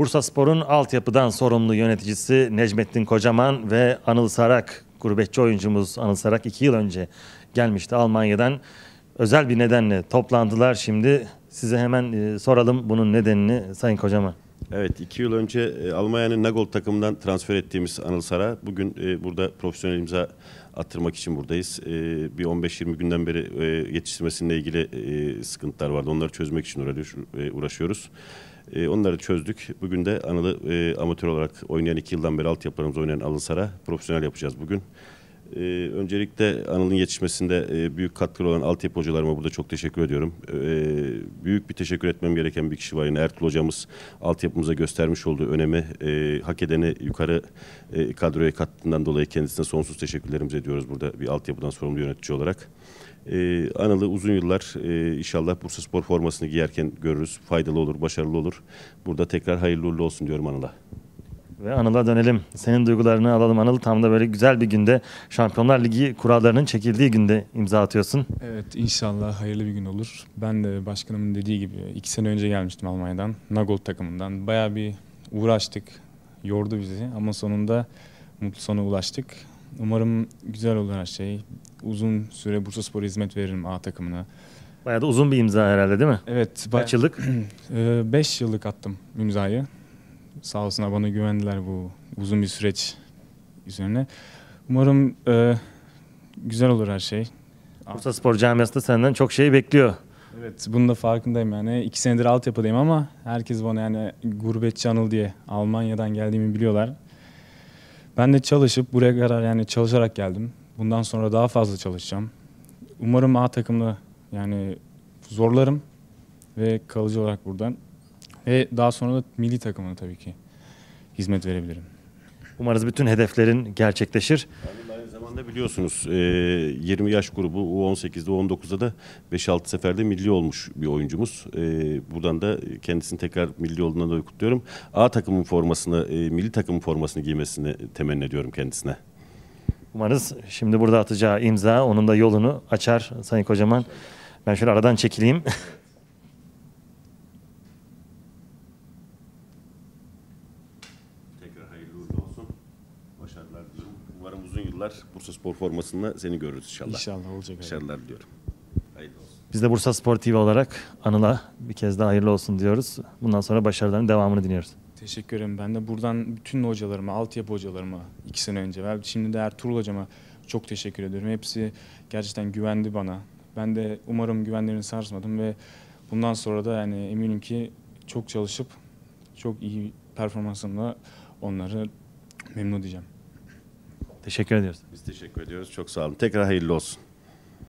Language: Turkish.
Bursa Spor'un altyapıdan sorumlu yöneticisi Necmettin Kocaman ve Anıl Sarak, gurbetçi oyuncumuz Anıl Sarak 2 yıl önce gelmişti Almanya'dan. Özel bir nedenle toplandılar şimdi. Size hemen e, soralım bunun nedenini Sayın Kocaman. Evet, iki yıl önce e, Almanya'nın Nagol takımından transfer ettiğimiz Anıl Sara. Bugün e, burada profesyonel imza attırmak için buradayız. E, bir 15-20 günden beri yetiştirmesiyle ilgili sıkıntılar vardı. Onları çözmek için uğraşıyoruz. Onları çözdük. Bugün de Anıl'ı amatör olarak oynayan iki yıldan beri altyapılarımızda oynayan Anıl Sara profesyonel yapacağız bugün. Ee, öncelikle Anıl'ın yetişmesinde e, büyük katkılı olan altyapı hocalarıma burada çok teşekkür ediyorum. Ee, büyük bir teşekkür etmem gereken bir kişi var. Yine Ertuğrul hocamız altyapımıza göstermiş olduğu önemi, e, hak edeni yukarı e, kadroya kattığından dolayı kendisine sonsuz teşekkürlerimizi ediyoruz burada bir altyapıdan sorumlu yönetici olarak. Ee, Anıl'ı uzun yıllar e, inşallah Bursa Spor formasını giyerken görürüz. Faydalı olur, başarılı olur. Burada tekrar hayırlı uğurlu olsun diyorum Anıl'a ve Anıl'a dönelim. Senin duygularını alalım Anıl. Tam da böyle güzel bir günde Şampiyonlar Ligi kurallarının çekildiği günde imza atıyorsun. Evet inşallah hayırlı bir gün olur. Ben de başkanımın dediği gibi iki sene önce gelmiştim Almanya'dan. Nagold takımından. Baya bir uğraştık. Yordu bizi ama sonunda mutlu sona ulaştık. Umarım güzel olur her şey. Uzun süre Bursaspor'a hizmet veririm A takımına. Bayağı da uzun bir imza herhalde değil mi? Evet. Kaç yıllık? 5 ee, yıllık attım imzayı. Sağ olsunlar bana güvendiler bu uzun bir süreç üzerine. Umarım e, güzel olur her şey. Bursa Spor camiası da senden çok şey bekliyor. Evet bunun da farkındayım yani. iki senedir altyapıdayım ama herkes bana yani gurbetçi Anıl diye Almanya'dan geldiğimi biliyorlar. Ben de çalışıp buraya kadar yani çalışarak geldim. Bundan sonra daha fazla çalışacağım. Umarım A takımla yani zorlarım ve kalıcı olarak buradan ve daha sonra da milli takımına tabii ki hizmet verebilirim. Umarız bütün hedeflerin gerçekleşir. aynı zamanda biliyorsunuz 20 e, yaş grubu U18'de U19'da da 5-6 seferde milli olmuş bir oyuncumuz. E, buradan da kendisini tekrar milli olduğundan da kutluyorum. A takımın formasını, e, milli takımın formasını giymesini temenni ediyorum kendisine. Umarız şimdi burada atacağı imza onun da yolunu açar Sayın Kocaman. Ben şöyle aradan çekileyim. uzun yıllar Bursa Spor formasında seni görürüz inşallah. İnşallah olacak. Başarılar diyorum. Hayırlı olsun. Biz de Bursa Spor TV olarak Anıl'a bir kez daha hayırlı olsun diyoruz. Bundan sonra başarıların devamını diliyoruz. Teşekkür ederim. Ben de buradan bütün hocalarıma, altyapı hocalarıma iki sene önce ve şimdi de Ertuğrul hocama çok teşekkür ediyorum. Hepsi gerçekten güvendi bana. Ben de umarım güvenlerini sarsmadım ve bundan sonra da yani eminim ki çok çalışıp çok iyi performansımla onları memnun edeceğim. Teşekkür ediyoruz. Biz teşekkür ediyoruz. Çok sağ olun. Tekrar hayırlı olsun.